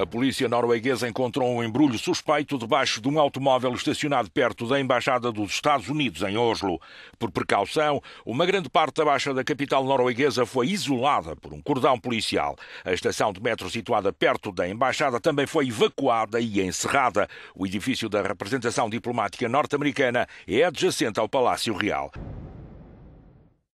A polícia norueguesa encontrou um embrulho suspeito debaixo de um automóvel estacionado perto da Embaixada dos Estados Unidos, em Oslo. Por precaução, uma grande parte da baixa da capital norueguesa foi isolada por um cordão policial. A estação de metro situada perto da Embaixada também foi evacuada e encerrada. O edifício da representação diplomática norte-americana é adjacente ao Palácio Real.